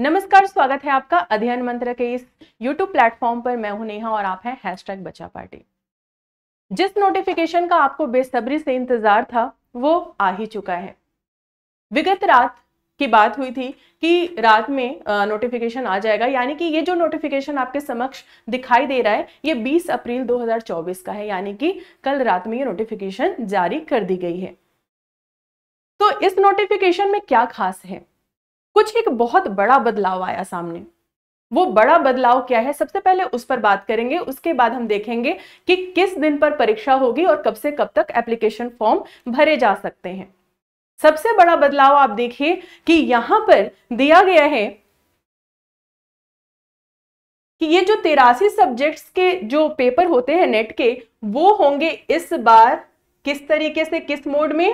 नमस्कार स्वागत है आपका अध्ययन मंत्र के इस YouTube प्लेटफॉर्म पर मैं हूं नेहा और आप हैं हैशटैग बचा पार्टी जिस नोटिफिकेशन का आपको बेसब्री से इंतजार था वो आ ही चुका है विगत रात की बात हुई थी कि रात में नोटिफिकेशन आ जाएगा यानी कि ये जो नोटिफिकेशन आपके समक्ष दिखाई दे रहा है ये 20 अप्रैल 2024 का है यानी कि कल रात में ये नोटिफिकेशन जारी कर दी गई है तो इस नोटिफिकेशन में क्या खास है कुछ एक बहुत बड़ा बदलाव आया सामने वो बड़ा बदलाव क्या है सबसे पहले उस पर बात करेंगे उसके बाद हम देखेंगे कि किस दिन पर परीक्षा होगी और कब से कब तक एप्लीकेशन फॉर्म भरे जा सकते हैं सबसे बड़ा बदलाव आप देखिए कि यहां पर दिया गया है कि ये जो तिरासी सब्जेक्ट्स के जो पेपर होते हैं नेट के वो होंगे इस बार किस तरीके से किस मोड में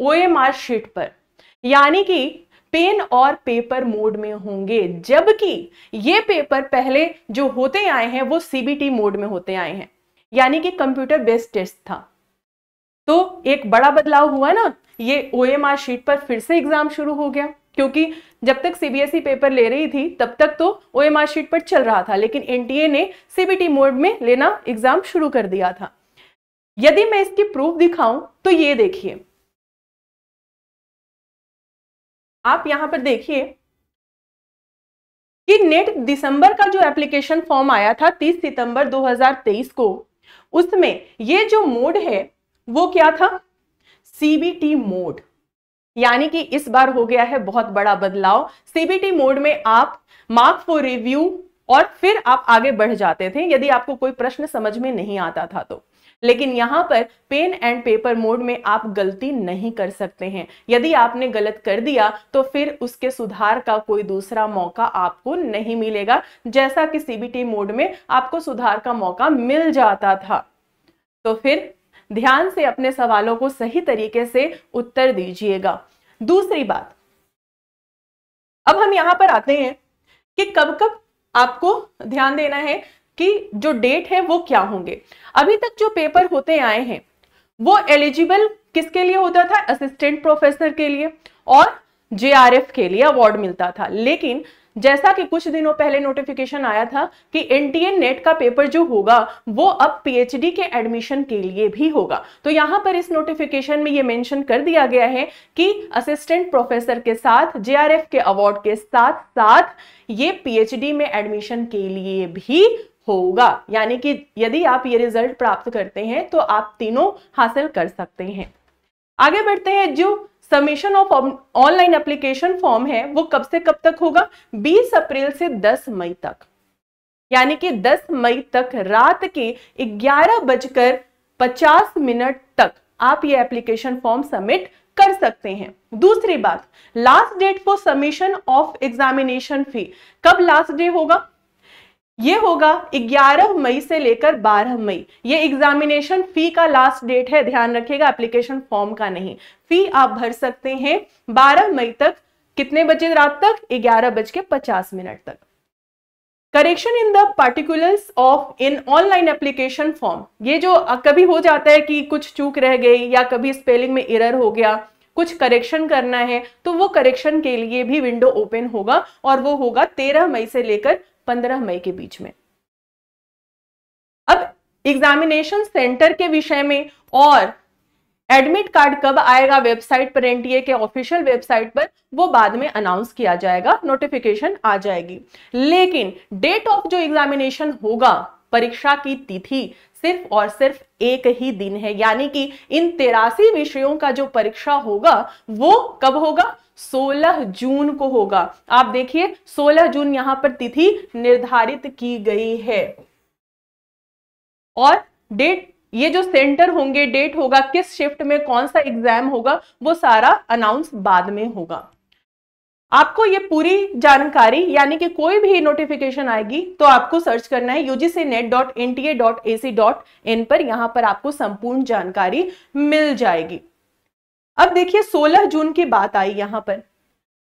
ओ शीट पर यानी कि पेन और पेपर मोड में होंगे जबकि ये पेपर पहले जो होते आए हैं वो सीबीटी मोड में होते आए हैं यानी कि कंप्यूटर बेस्ड टेस्ट था तो एक बड़ा बदलाव हुआ ना ये ओ शीट पर फिर से एग्जाम शुरू हो गया क्योंकि जब तक सीबीएसई e पेपर ले रही थी तब तक तो ओ शीट पर चल रहा था लेकिन एनटीए ने सीबीटी मोड में लेना एग्जाम शुरू कर दिया था यदि मैं इसकी प्रूफ दिखाऊं तो ये देखिए आप यहां पर देखिए कि नेट दिसंबर का जो एप्लीकेशन फॉर्म आया था 30 सितंबर 2023 को उसमें ये जो मोड है वो क्या था सीबीटी मोड यानी कि इस बार हो गया है बहुत बड़ा बदलाव सीबीटी मोड में आप मार्क फॉर रिव्यू और फिर आप आगे बढ़ जाते थे यदि आपको कोई प्रश्न समझ में नहीं आता था तो लेकिन यहाँ पर पेन एंड पेपर मोड में आप गलती नहीं कर सकते हैं यदि आपने गलत कर दिया तो फिर उसके सुधार का कोई दूसरा मौका आपको नहीं मिलेगा जैसा कि सीबीटी मोड में आपको सुधार का मौका मिल जाता था तो फिर ध्यान से अपने सवालों को सही तरीके से उत्तर दीजिएगा दूसरी बात अब हम यहां पर आते हैं कि कब कब आपको ध्यान देना है कि जो डेट है वो क्या होंगे अभी तक जो पेपर होते आए हैं वो एलिजिबल किसके लिए होता था असिस्टेंट प्रोफेसर के लिए और जेआरएफ के लिए अवार्ड मिलता था लेकिन जैसा कि कुछ दिनों पहले नोटिफिकेशन आया था कि एन नेट का पेपर जो होगा वो अब पीएचडी के एडमिशन के लिए भी होगा तो यहां पर इस नोटिफिकेशन में ये मेंशन कर दिया गया है कि असिस्टेंट प्रोफेसर के साथ जेआरएफ के अवार्ड के साथ साथ ये पीएचडी में एडमिशन के लिए भी होगा यानी कि यदि आप ये रिजल्ट प्राप्त करते हैं तो आप तीनों हासिल कर सकते हैं आगे बढ़ते हैं जो submission of online application form है वो कब से कब तक होगा 20 अप्रैल से 10 मई तक यानी कि 10 मई तक रात के ग्यारह बजकर पचास मिनट तक आप ये एप्लीकेशन फॉर्म सबमिट कर सकते हैं दूसरी बात last date for submission of examination fee कब लास्ट डे होगा ये होगा 11 मई से लेकर 12 मई ये एग्जामिनेशन फी का लास्ट डेट है ध्यान रखिएगा एप्लीकेशन फॉर्म का नहीं फी आप भर सकते हैं 12 मई तक कितने बजे रात तक ग्यारह बज के पचास मिनट तक correction in the particulars of in online application form ये जो कभी हो जाता है कि कुछ चूक रह गई या कभी स्पेलिंग में इरर हो गया कुछ करेक्शन करना है तो वो करेक्शन के लिए भी विंडो ओपन होगा और वो होगा 13 मई से लेकर पंद्रह मई के बीच में अब एग्जामिनेशन सेंटर के विषय में और एडमिट कार्ड कब आएगा वेबसाइट पर एनटीए के ऑफिशियल वेबसाइट पर वो बाद में अनाउंस किया जाएगा नोटिफिकेशन आ जाएगी लेकिन डेट ऑफ जो एग्जामिनेशन होगा परीक्षा की तिथि सिर्फ और सिर्फ एक ही दिन है यानी कि इन तेरासी विषयों का जो परीक्षा होगा वो कब होगा 16 जून को होगा आप देखिए 16 जून यहां पर तिथि निर्धारित की गई है और डेट ये जो सेंटर होंगे डेट होगा किस शिफ्ट में कौन सा एग्जाम होगा वो सारा अनाउंस बाद में होगा आपको ये पूरी जानकारी यानी कि कोई भी नोटिफिकेशन आएगी तो आपको सर्च करना है UGC NET dot N T A dot A C dot in पर यहां पर आपको संपूर्ण जानकारी मिल जाएगी अब देखिए 16 जून की बात आई यहां पर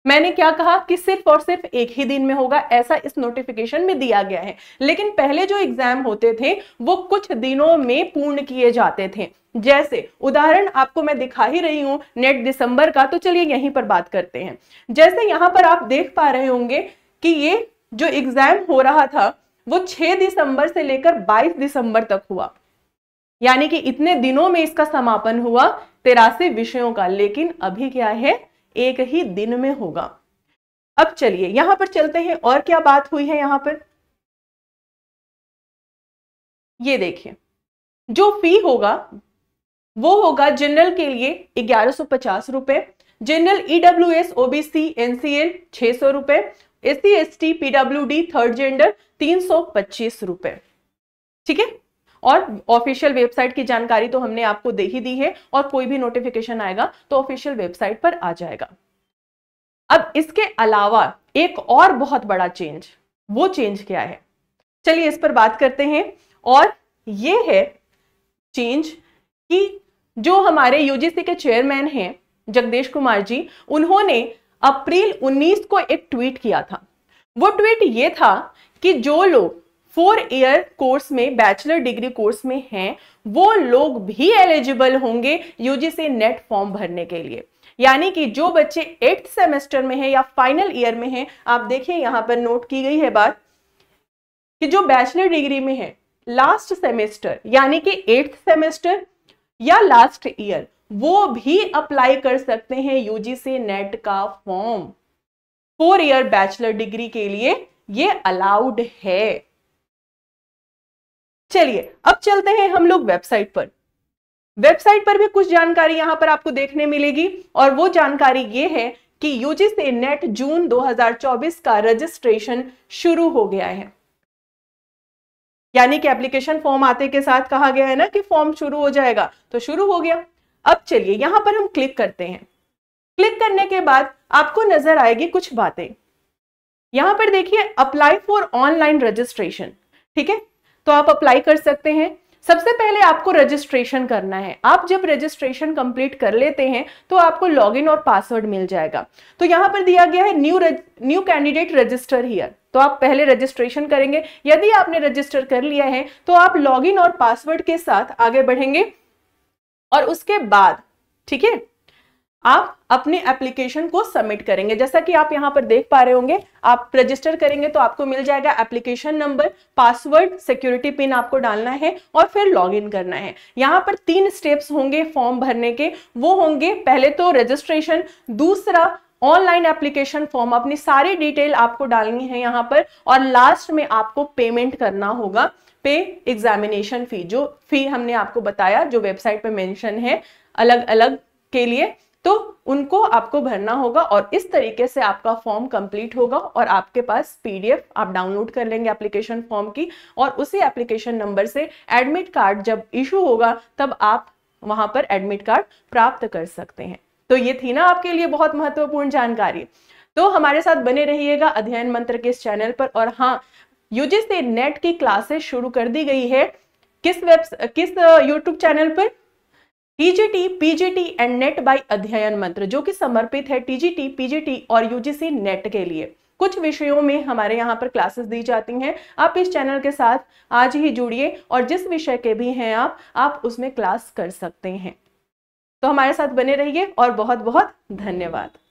मैंने क्या कहा कि सिर्फ और सिर्फ एक ही दिन में होगा ऐसा इस नोटिफिकेशन में दिया गया है लेकिन पहले जो एग्जाम होते थे वो कुछ दिनों में पूर्ण किए जाते थे जैसे उदाहरण आपको मैं दिखा ही रही हूं नेट दिसंबर का तो चलिए यहीं पर बात करते हैं जैसे यहां पर आप देख पा रहे होंगे कि ये जो एग्जाम हो रहा था वो 6 दिसंबर से लेकर 22 दिसंबर तक हुआ यानी कि इतने दिनों में इसका समापन हुआ तेरासी विषयों का लेकिन अभी क्या है एक ही दिन में होगा अब चलिए यहां पर चलते हैं और क्या बात हुई है यहां पर ये देखिए जो फी होगा वो होगा जनरल के लिए ग्यारह सौ पचास रुपए general E W S OBC NCL छह सौ रुपए S C S T P W D third gender तीन सौ पच्चीस रुपए ठीक है और ऑफिशियल वेबसाइट की जानकारी तो हमने आपको दे ही दी है और कोई भी नोटिफिकेशन आएगा तो ऑफिशियल वेबसाइट पर आ जाएगा अब इसके अलावा एक और बहुत बड़ा चेंज वो चेंज क्या है चलिए इस पर बात करते हैं और ये है चेंज कि जो हमारे यूजीसी के चेयरमैन हैं जगदेश कुमार जी उन्होंने अप्रैल 19 को एक ट्वीट किया था वो ट्वीट ये था कि जो लोग फोर ईयर कोर्स में बैचलर डिग्री कोर्स में हैं वो लोग भी एलिजिबल होंगे यूजीसी नेट फॉर्म भरने के लिए यानी कि जो बच्चे एट्थ सेमेस्टर में हैं या फाइनल ईयर में हैं आप देखिए यहां पर नोट की गई है बात कि जो बैचलर डिग्री में है लास्ट सेमेस्टर यानी कि एट्थ सेमेस्टर या लास्ट ईयर वो भी अप्लाई कर सकते हैं यूजीसी नेट का form four year bachelor degree के लिए ये अलाउड है चलिए अब चलते हैं हम लोग वेबसाइट पर वेबसाइट पर भी कुछ जानकारी यहाँ पर आपको देखने मिलेगी और वो जानकारी ये है कि यूजी से नेट जून 2024 का रजिस्ट्रेशन शुरू हो गया है यानी कि एप्लीकेशन फॉर्म आते के साथ कहा गया है ना कि फॉर्म शुरू हो जाएगा तो शुरू हो गया अब चलिए यहां पर हम क्लिक करते हैं क्लिक करने के बाद आपको नजर आएगी कुछ बातें यहां पर देखिए अप्लाई फॉर ऑनलाइन रजिस्ट्रेशन ठीक है तो आप अप्लाई कर सकते हैं सबसे पहले आपको रजिस्ट्रेशन करना है आप जब रजिस्ट्रेशन कंप्लीट कर लेते हैं तो आपको लॉगिन और पासवर्ड मिल जाएगा तो यहां पर दिया गया है new new candidate register here तो आप पहले रजिस्ट्रेशन करेंगे यदि आपने रजिस्टर कर लिया है तो आप लॉगिन और पासवर्ड के साथ आगे बढ़ेंगे और उसके बाद ठीक है आप अपने एप्लीकेशन को सबमिट करेंगे जैसा कि आप यहाँ पर देख पा रहे होंगे आप रजिस्टर करेंगे तो आपको मिल जाएगा application number password security pin आपको डालना है और फिर लॉगिन करना है यहां पर तीन स्टेप्स होंगे फॉर्म भरने के वो होंगे पहले तो रजिस्ट्रेशन दूसरा ऑनलाइन एप्लीकेशन फॉर्म अपनी सारी डिटेल आपको डालनी है यहाँ पर और लास्ट में आपको पेमेंट करना होगा पे एग्जामिनेशन फी जो फी हमने आपको बताया जो वेबसाइट पे मेंशन है अलग अलग के लिए तो उनको आपको भरना होगा और इस तरीके से आपका फॉर्म कंप्लीट होगा और आपके पास पीडीएफ आप डाउनलोड कर लेंगे एप्लीकेशन फॉर्म की और उसी एप्लीकेशन नंबर से एडमिट कार्ड जब इशू होगा तब आप वहां पर एडमिट कार्ड प्राप्त कर सकते हैं तो ये थी ना आपके लिए बहुत महत्वपूर्ण जानकारी तो हमारे साथ बने रहिएगा अध्ययन मंत्र के इस चैनल पर और हाँ यूजीसी नेट की क्लासेस शुरू कर दी गई है किस वेब किस यूट्यूब चैनल पर TGT PGT and NET by Adhyayan Mantra जो कि समर्पित है टीजीटी पीजीटी और यूजीसी नेट के लिए कुछ विषयों में हमारे यहाँ पर क्लासेस दी जाती हैं आप इस चैनल के साथ आज ही जुड़िए और जिस विषय के भी हैं आप आप उसमें क्लास कर सकते हैं तो हमारे साथ बने रहिए और बहुत बहुत धन्यवाद